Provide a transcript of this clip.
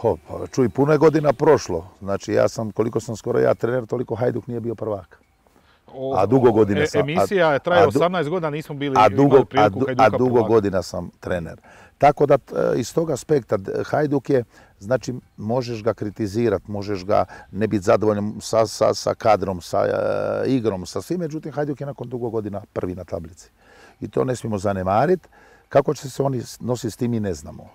Ho, pa čuj, puno je godina prošlo. Znači, ja sam, koliko sam skoro ja trener, toliko Hajduk nije bio prvak. a dugo godina e, sam... Emisija je traje 18 godina, nismo bili a dugo, a, a dugo godina sam trener. Tako da, e, iz tog aspekta, Hajduk je, znači, možeš ga kritizirati, možeš ga ne biti zadovoljan sa, kadrom, sa e, igrom, sa svim. Međutim, Hajduk je nakon dugo godina prvi na tablici. I to ne smijemo zanemariti. Kako će se oni nositi s tim i ne znamo.